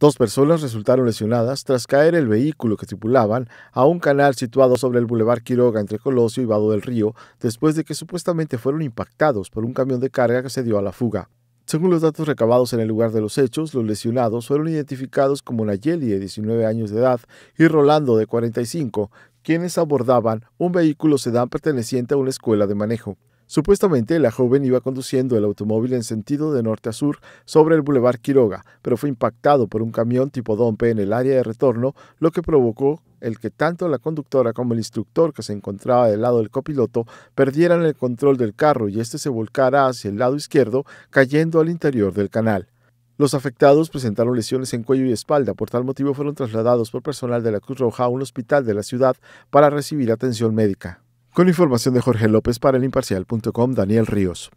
Dos personas resultaron lesionadas tras caer el vehículo que tripulaban a un canal situado sobre el Boulevard Quiroga entre Colosio y Vado del Río después de que supuestamente fueron impactados por un camión de carga que se dio a la fuga. Según los datos recabados en el lugar de los hechos, los lesionados fueron identificados como Nayeli de 19 años de edad y Rolando de 45, quienes abordaban un vehículo sedán perteneciente a una escuela de manejo. Supuestamente, la joven iba conduciendo el automóvil en sentido de norte a sur sobre el Boulevard Quiroga, pero fue impactado por un camión tipo Dompe en el área de retorno, lo que provocó el que tanto la conductora como el instructor que se encontraba del lado del copiloto perdieran el control del carro y este se volcara hacia el lado izquierdo, cayendo al interior del canal. Los afectados presentaron lesiones en cuello y espalda, por tal motivo fueron trasladados por personal de la Cruz Roja a un hospital de la ciudad para recibir atención médica. Con información de Jorge López para el imparcial.com, Daniel Ríos.